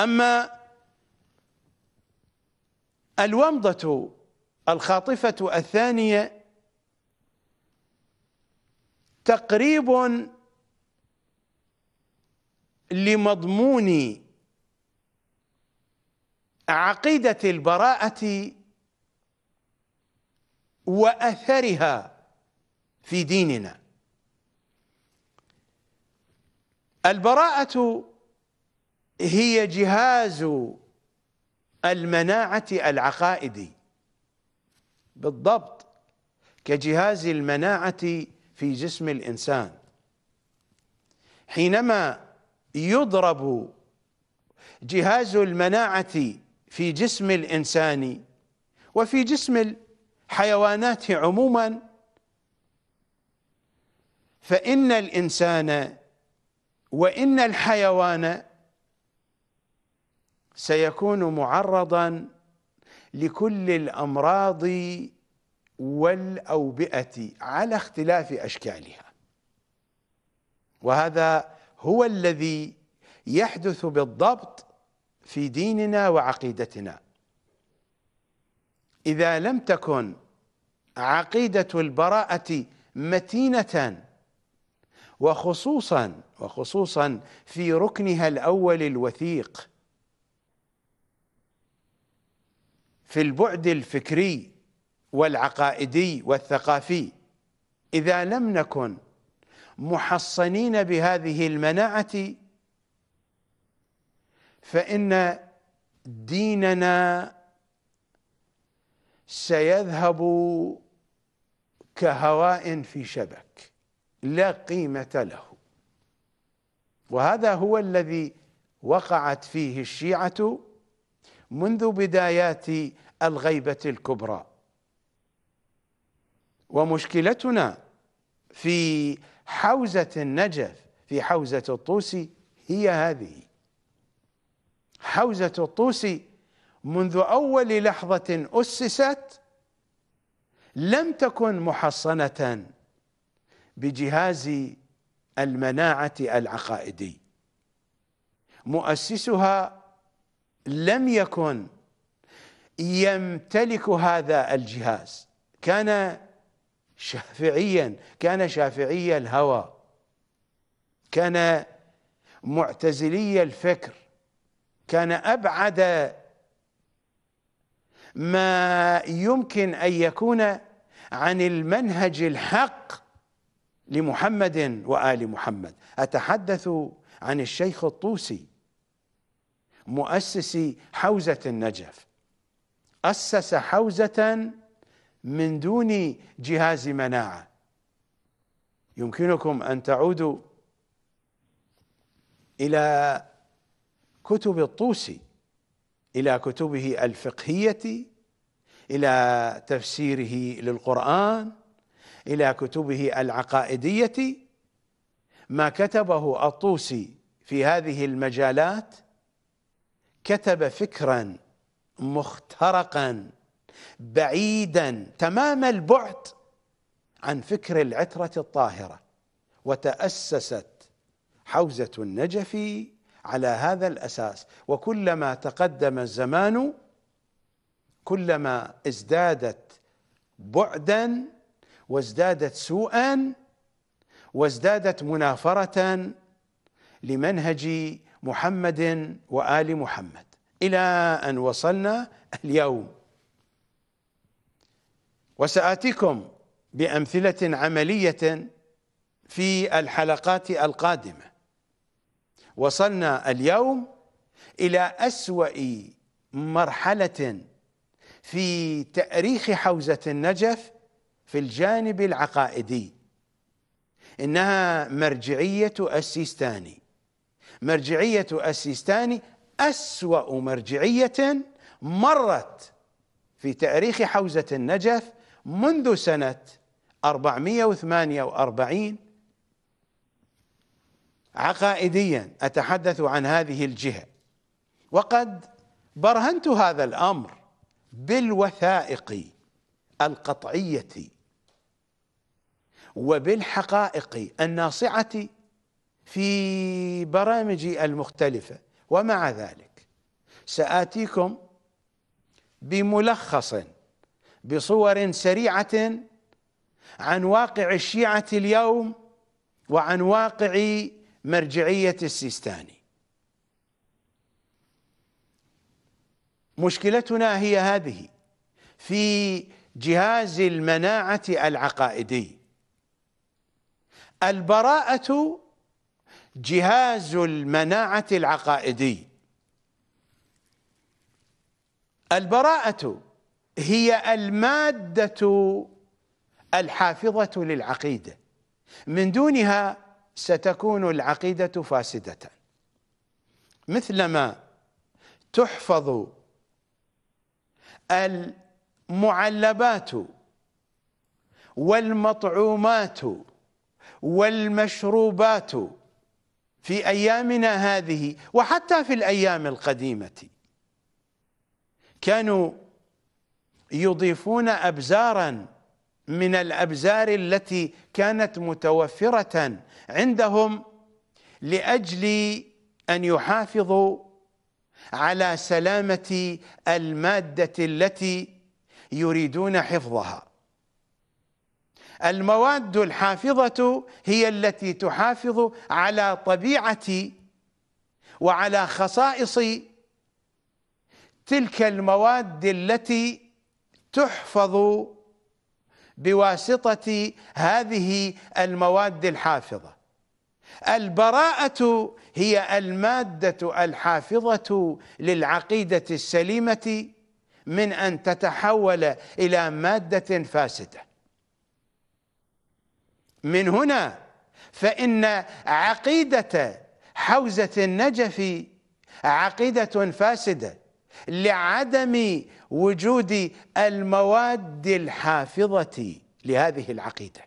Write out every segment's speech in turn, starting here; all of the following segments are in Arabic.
أما الومضة الخاطفة الثانية تقريب لمضمون عقيدة البراءة وأثرها في ديننا البراءة هي جهاز المناعة العقائدي بالضبط كجهاز المناعة في جسم الإنسان حينما يضرب جهاز المناعة في جسم الإنسان وفي جسم الحيوانات عموما فإن الإنسان وإن الحيوان سيكون معرضا لكل الامراض والاوبئه على اختلاف اشكالها وهذا هو الذي يحدث بالضبط في ديننا وعقيدتنا اذا لم تكن عقيده البراءه متينه وخصوصا وخصوصا في ركنها الاول الوثيق في البعد الفكري والعقائدي والثقافي إذا لم نكن محصنين بهذه المناعة فإن ديننا سيذهب كهواء في شبك لا قيمة له وهذا هو الذي وقعت فيه الشيعة منذ بدايات الغيبه الكبرى ومشكلتنا في حوزه النجف في حوزه الطوسي هي هذه حوزه الطوسي منذ اول لحظه اسست لم تكن محصنه بجهاز المناعه العقائدي مؤسسها لم يكن يمتلك هذا الجهاز كان شافعيا كان شافعي الهوى كان معتزلي الفكر كان ابعد ما يمكن ان يكون عن المنهج الحق لمحمد وال محمد اتحدث عن الشيخ الطوسي مؤسسي حوزة النجف أسس حوزة من دون جهاز مناعة يمكنكم أن تعودوا إلى كتب الطوسي إلى كتبه الفقهية إلى تفسيره للقرآن إلى كتبه العقائدية ما كتبه الطوسي في هذه المجالات كتب فكرا مخترقا بعيدا تمام البعد عن فكر العترة الطاهرة وتأسست حوزة النجف على هذا الأساس وكلما تقدم الزمان كلما ازدادت بعدا وازدادت سوءا وازدادت منافرة لمنهج محمد وال محمد الى ان وصلنا اليوم وساتيكم بامثله عمليه في الحلقات القادمه وصلنا اليوم الى اسوا مرحله في تاريخ حوزه النجف في الجانب العقائدي انها مرجعيه السيستاني مرجعية السيستاني أسوأ مرجعية مرت في تاريخ حوزة النجف منذ سنة 448 عقائديا أتحدث عن هذه الجهة وقد برهنت هذا الأمر بالوثائق القطعية وبالحقائق الناصعة في برامجي المختلفة ومع ذلك سآتيكم بملخص بصور سريعة عن واقع الشيعة اليوم وعن واقع مرجعية السيستاني مشكلتنا هي هذه في جهاز المناعة العقائدي البراءة جهاز المناعة العقائدي البراءة هي المادة الحافظة للعقيدة من دونها ستكون العقيدة فاسدة مثلما تحفظ المعلبات والمطعومات والمشروبات في ايامنا هذه وحتى في الايام القديمه كانوا يضيفون ابزارا من الابزار التي كانت متوفره عندهم لاجل ان يحافظوا على سلامه الماده التي يريدون حفظها المواد الحافظة هي التي تحافظ على طبيعة وعلى خصائص تلك المواد التي تحفظ بواسطة هذه المواد الحافظة البراءة هي المادة الحافظة للعقيدة السليمة من أن تتحول إلى مادة فاسدة من هنا فإن عقيدة حوزة النجف عقيدة فاسدة لعدم وجود المواد الحافظة لهذه العقيدة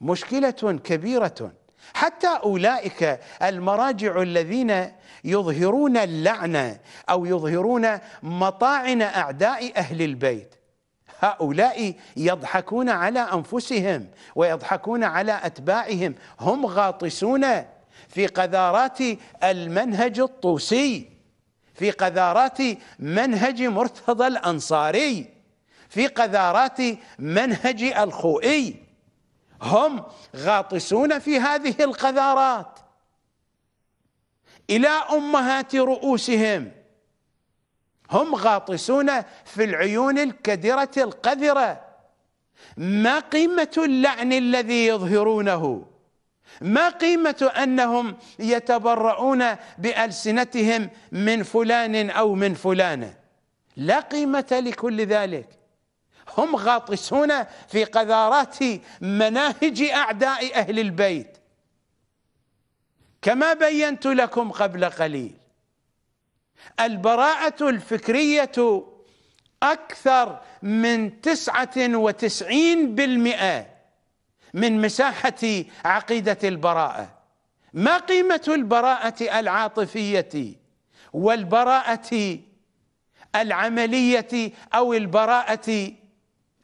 مشكلة كبيرة حتى أولئك المراجع الذين يظهرون اللعنة أو يظهرون مطاعن أعداء أهل البيت هؤلاء يضحكون على انفسهم ويضحكون على اتباعهم هم غاطسون في قذارات المنهج الطوسي في قذارات منهج مرتضى الانصاري في قذارات منهج الخوئي هم غاطسون في هذه القذارات الى امهات رؤوسهم هم غاطسون في العيون الكدرة القذرة ما قيمة اللعن الذي يظهرونه ما قيمة أنهم يتبرؤون بألسنتهم من فلان أو من فلانة لا قيمة لكل ذلك هم غاطسون في قذارات مناهج أعداء أهل البيت كما بينت لكم قبل قليل البراءة الفكرية أكثر من تسعة وتسعين بالمئة من مساحة عقيدة البراءة ما قيمة البراءة العاطفية والبراءة العملية أو البراءة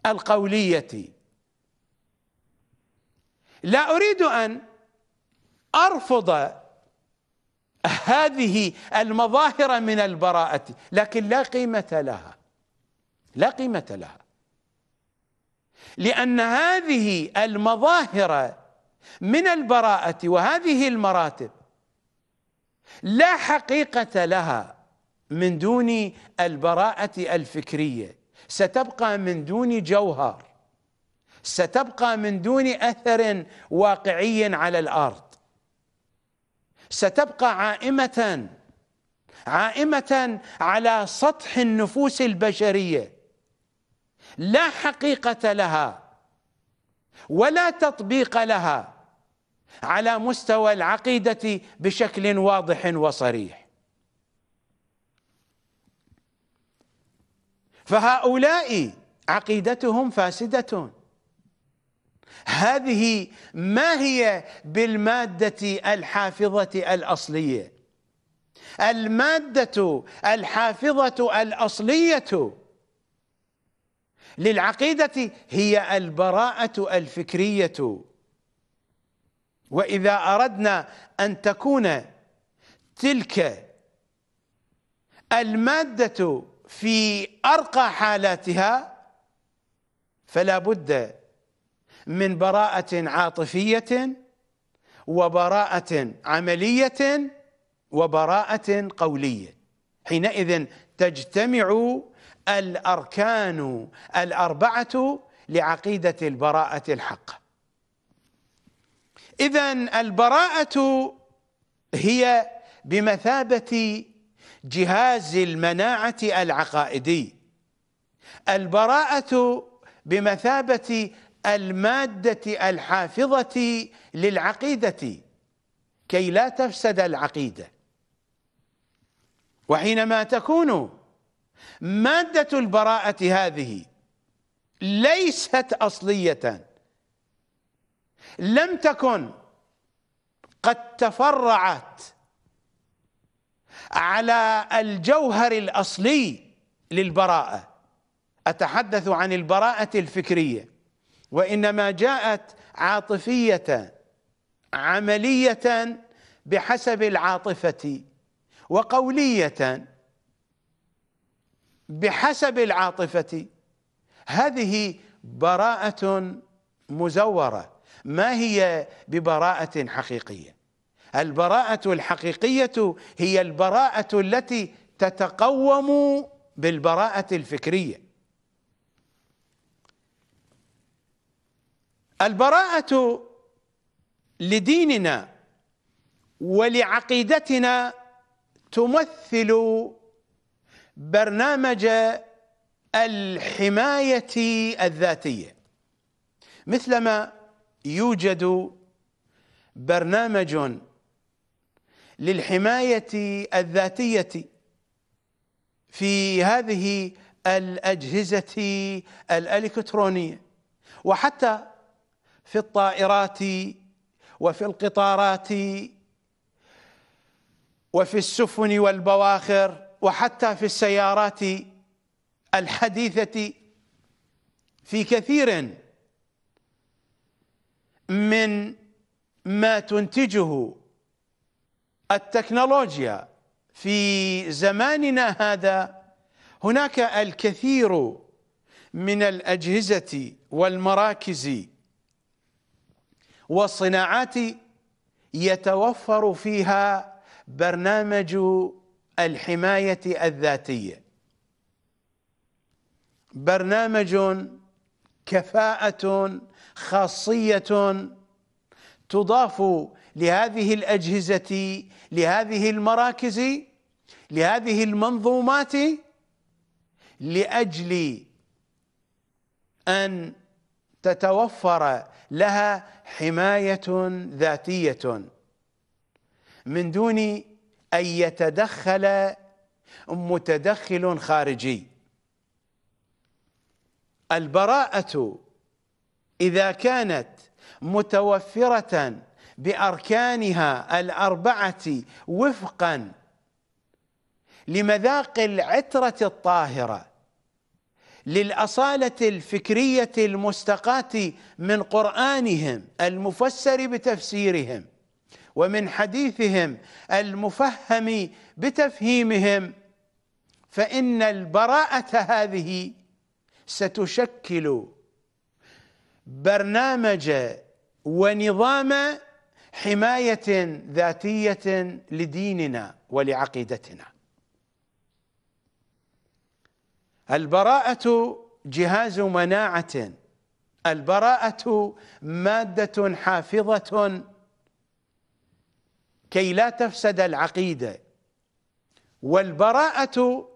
القولية لا أريد أن أرفض هذه المظاهر من البراءة لكن لا قيمة لها لا قيمة لها لأن هذه المظاهر من البراءة وهذه المراتب لا حقيقة لها من دون البراءة الفكرية ستبقى من دون جوهر ستبقى من دون أثر واقعي على الأرض ستبقى عائمة عائمة على سطح النفوس البشرية لا حقيقة لها ولا تطبيق لها على مستوى العقيدة بشكل واضح وصريح فهؤلاء عقيدتهم فاسده هذه ما هي بالمادة الحافظة الأصلية المادة الحافظة الأصلية للعقيدة هي البراءة الفكرية وإذا أردنا أن تكون تلك المادة في أرقى حالاتها فلا بد من براءة عاطفية وبراءة عملية وبراءة قولية حينئذ تجتمع الأركان الأربعة لعقيدة البراءة الحقة إذا البراءة هي بمثابة جهاز المناعة العقائدي البراءة بمثابة المادة الحافظة للعقيدة كي لا تفسد العقيدة وحينما تكون مادة البراءة هذه ليست أصلية لم تكن قد تفرعت على الجوهر الأصلي للبراءة أتحدث عن البراءة الفكرية وانما جاءت عاطفيه عمليه بحسب العاطفه وقوليه بحسب العاطفه هذه براءه مزوره ما هي ببراءه حقيقيه البراءه الحقيقيه هي البراءه التي تتقوم بالبراءه الفكريه البراءة لديننا ولعقيدتنا تمثل برنامج الحماية الذاتية مثلما يوجد برنامج للحماية الذاتية في هذه الأجهزة الإلكترونية وحتى في الطائرات وفي القطارات وفي السفن والبواخر وحتى في السيارات الحديثة في كثير من ما تنتجه التكنولوجيا في زماننا هذا هناك الكثير من الأجهزة والمراكز والصناعات يتوفر فيها برنامج الحماية الذاتية برنامج كفاءة خاصية تضاف لهذه الأجهزة لهذه المراكز لهذه المنظومات لأجل أن تتوفر لها حماية ذاتية من دون أن يتدخل متدخل خارجي البراءة إذا كانت متوفرة بأركانها الأربعة وفقا لمذاق العترة الطاهرة للاصاله الفكريه المستقاه من قرانهم المفسر بتفسيرهم ومن حديثهم المفهم بتفهيمهم فان البراءه هذه ستشكل برنامج ونظام حمايه ذاتيه لديننا ولعقيدتنا البراءة جهاز مناعة البراءة مادة حافظة كي لا تفسد العقيدة والبراءة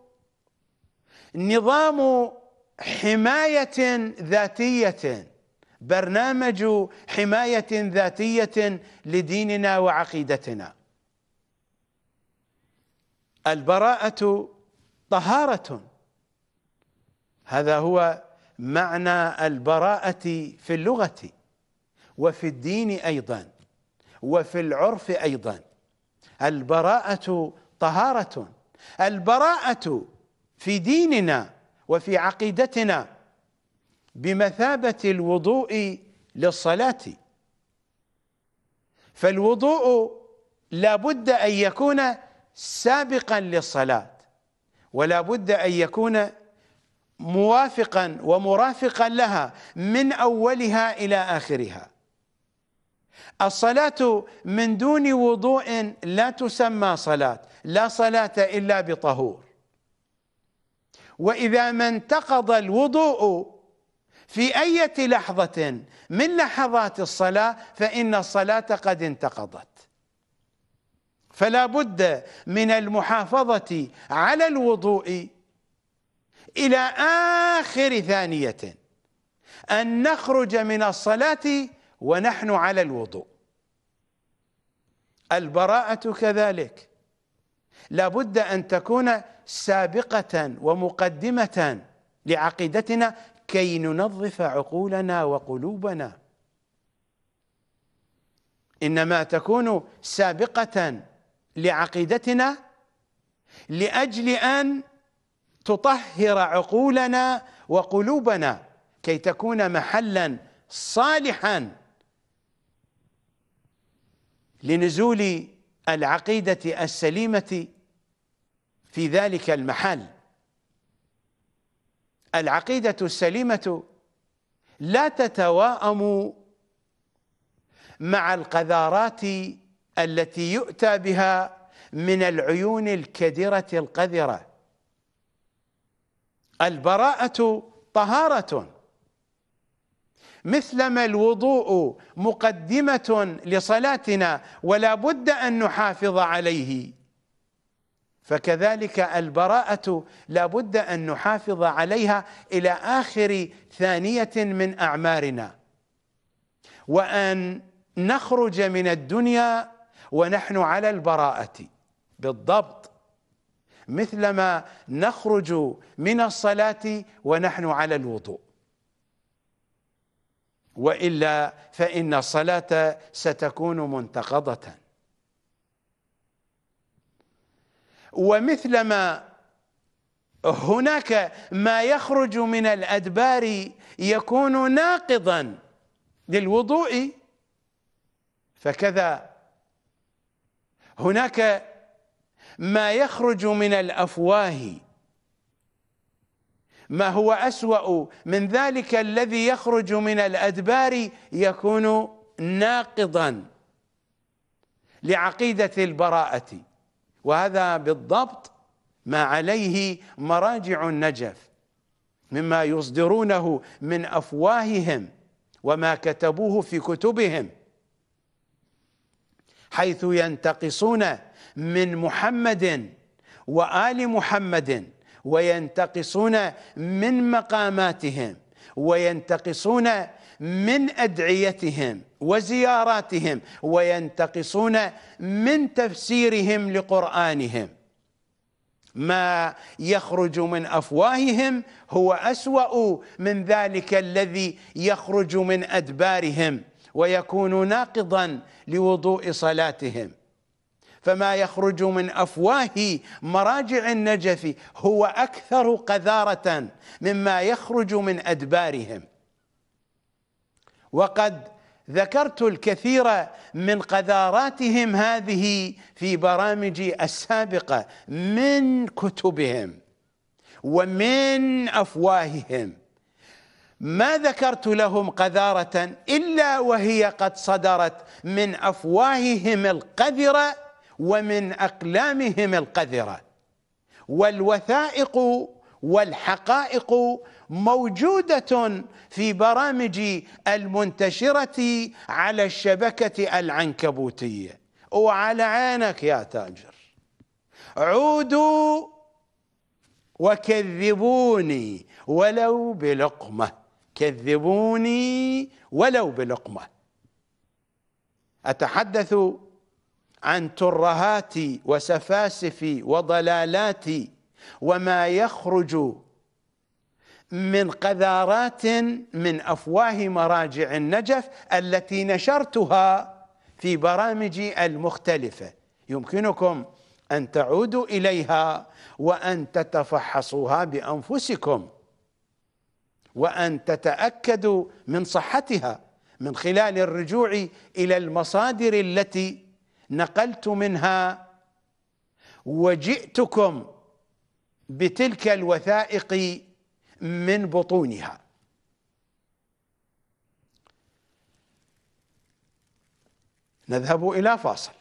نظام حماية ذاتية برنامج حماية ذاتية لديننا وعقيدتنا البراءة طهارة هذا هو معنى البراءة في اللغة وفي الدين أيضا وفي العرف أيضا البراءة طهارة البراءة في ديننا وفي عقيدتنا بمثابة الوضوء للصلاة فالوضوء لا بد أن يكون سابقا للصلاة ولا بد أن يكون موافقا ومرافقا لها من اولها الى اخرها الصلاه من دون وضوء لا تسمى صلاه لا صلاه الا بطهور واذا ما انتقض الوضوء في اية لحظة من لحظات الصلاة فإن الصلاة قد انتقضت فلا بد من المحافظة على الوضوء إلى آخر ثانية أن نخرج من الصلاة ونحن على الوضوء البراءة كذلك لابد أن تكون سابقة ومقدمة لعقيدتنا كي ننظف عقولنا وقلوبنا إنما تكون سابقة لعقيدتنا لأجل أن تطهر عقولنا وقلوبنا كي تكون محلا صالحا لنزول العقيده السليمه في ذلك المحل العقيده السليمه لا تتواءم مع القذارات التي يؤتى بها من العيون الكدره القذره البراءة طهارة مثلما الوضوء مقدمة لصلاتنا ولا بد أن نحافظ عليه فكذلك البراءة لا بد أن نحافظ عليها إلى آخر ثانية من أعمارنا وأن نخرج من الدنيا ونحن على البراءة بالضبط مثلما نخرج من الصلاة ونحن على الوضوء وإلا فإن الصلاة ستكون منتقضة ومثلما هناك ما يخرج من الأدبار يكون ناقضا للوضوء فكذا هناك ما يخرج من الافواه ما هو اسوا من ذلك الذي يخرج من الادبار يكون ناقضا لعقيده البراءه وهذا بالضبط ما عليه مراجع النجف مما يصدرونه من افواههم وما كتبوه في كتبهم حيث ينتقصون من محمد وآل محمد وينتقصون من مقاماتهم وينتقصون من أدعيتهم وزياراتهم وينتقصون من تفسيرهم لقرآنهم ما يخرج من أفواههم هو أسوأ من ذلك الذي يخرج من أدبارهم ويكون ناقضا لوضوء صلاتهم فما يخرج من افواه مراجع النجف هو اكثر قذاره مما يخرج من ادبارهم وقد ذكرت الكثير من قذاراتهم هذه في برامجي السابقه من كتبهم ومن افواههم ما ذكرت لهم قذارة إلا وهي قد صدرت من أفواههم القذرة ومن أقلامهم القذرة والوثائق والحقائق موجودة في برامج المنتشرة على الشبكة العنكبوتية وعلى عينك يا تاجر عودوا وكذبوني ولو بلقمة كذبوني ولو بلقمة أتحدث عن ترهاتي وسفاسفي وضلالاتي وما يخرج من قذارات من أفواه مراجع النجف التي نشرتها في برامجي المختلفة يمكنكم أن تعودوا إليها وأن تتفحصوها بأنفسكم وان تتاكدوا من صحتها من خلال الرجوع الى المصادر التي نقلت منها وجئتكم بتلك الوثائق من بطونها نذهب الى فاصل